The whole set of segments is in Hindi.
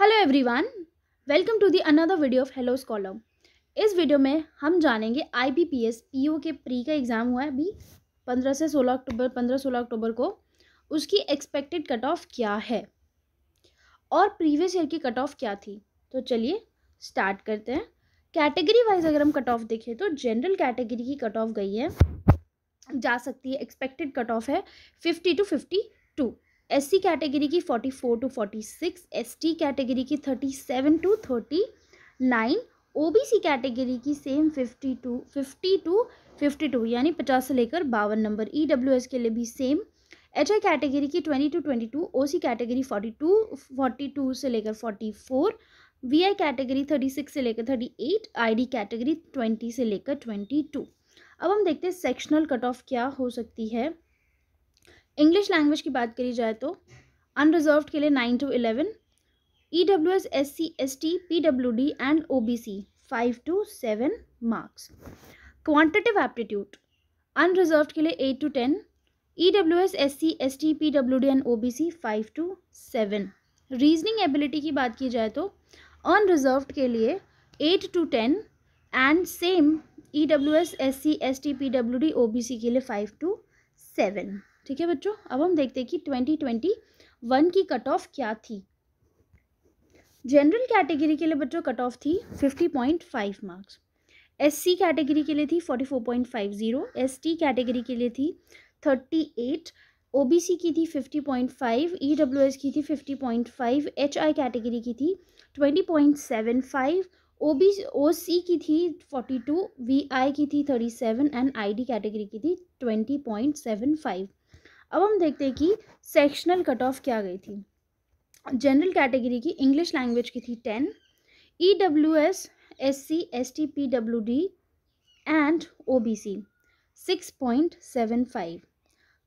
hello everyone welcome to the another video of hello scholar इस वीडियो में हम जानेंगे आई बी पी एस के प्री का एग्ज़ाम हुआ है अभी पंद्रह से सोलह अक्टूबर पंद्रह सोलह अक्टूबर को उसकी एक्सपेक्टेड कट ऑफ क्या है और प्रीवियस ईयर की कट ऑफ क्या थी तो चलिए स्टार्ट करते हैं कैटेगरी वाइज अगर हम कट ऑफ देखें तो जनरल कैटेगरी की कट ऑफ गई है जा सकती है एक्सपेक्टेड कट ऑफ है fifty to fifty two S C category की forty four to forty six S T category की thirty seven to thirty nine O B C category की same fifty to fifty to fifty two यानी पचास से लेकर बावन नंबर ई डब्ल्यू एस के लिए भी सेम एच आई कैटेगरी की twenty to twenty two O C category forty two forty two से लेकर forty four V I category thirty six से लेकर thirty eight I D category twenty से लेकर ट्वेंटी टू अब हम देखते हैं सेक्शनल कट ऑफ क्या हो सकती है इंग्लिश लैंग्वेज की बात करी जाए तो अनरिजर्व के लिए nine to eleven E W S S C S T P W D and O B C five to seven marks quantitative aptitude unreserve के लिए eight to ten E W S S C S T P W D and O B C five to seven reasoning ability की बात की जाए तो अनरिजर्व के लिए eight to ten and same E W S S C S T P W D O B C के लिए फाइव टू सेवन ठीक है बच्चों अब हम देखते हैं कि ट्वेंटी ट्वेंटी वन की कट ऑफ क्या थी जनरल कैटेगरी के लिए बच्चों कट ऑफ थी fifty point five marks S C category के लिए थी forty four point five zero S T category के लिए थी thirty eight O B C की थी fifty point five E W S की थी fifty point five H I category की थी twenty point seven five O B O C की थी फोर्टी टू वी आई की थी thirty seven and I D category की थी ट्वेंटी पॉइंट सेवन फाइव अब हम देखते हैं कि सेक्शनल कट ऑफ क्या गई थी जनरल कैटेगरी की इंग्लिश लैंग्वेज की थी ten E W S S C S T P W D and O B C six point seven five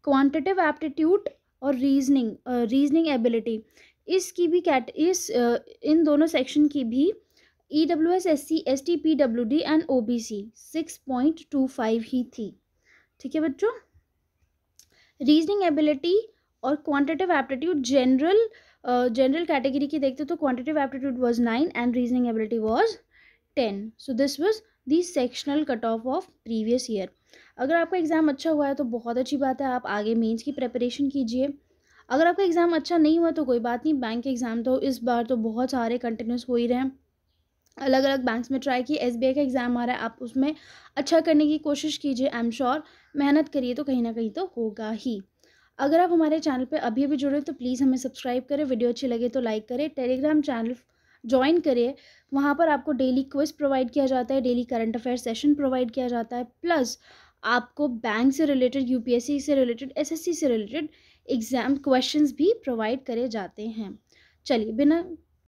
quantitative aptitude और रीजनिंग रीजनिंग एबिलिटी इसकी भी कैट इस uh, इन दोनों सेक्शन की भी E W S S C S T P W D and O B C six point two five ही थी ठीक है बच्चों रीजनिंग एबिलिटी और quantitative aptitude general general category की देखते तो quantitative aptitude was nine and reasoning ability was ten so this was the sectional cut off of previous year अगर आपका एग्ज़ाम अच्छा हुआ है तो बहुत अच्छी बात है आप आगे मेन्स की प्रेपरेशन कीजिए अगर आपका एग्ज़ाम अच्छा नहीं हुआ तो कोई बात नहीं बैंक के एग्ज़ाम तो इस बार तो बहुत सारे कंटिन्यूस हो ही रहे हैं अलग अलग बैंक्स में ट्राई की एस का एग्ज़ाम आ रहा है आप उसमें अच्छा करने की कोशिश कीजिए आई एम श्योर मेहनत करिए तो कहीं ना कहीं तो होगा ही अगर आप हमारे चैनल पर अभी अभी जुड़े तो प्लीज़ हमें सब्सक्राइब करें वीडियो अच्छी लगे तो लाइक करें टेलीग्राम चैनल ज्वाइन करिए वहाँ पर आपको डेली क्विज प्रोवाइड किया जाता है daily current affair session provide किया जाता है प्लस आपको बैंक से रिलेटेड यूपीएससी से रिलेटेड एसएससी से रिलेटेड एग्ज़ाम क्वेश्चंस भी प्रोवाइड करे जाते हैं चलिए बिना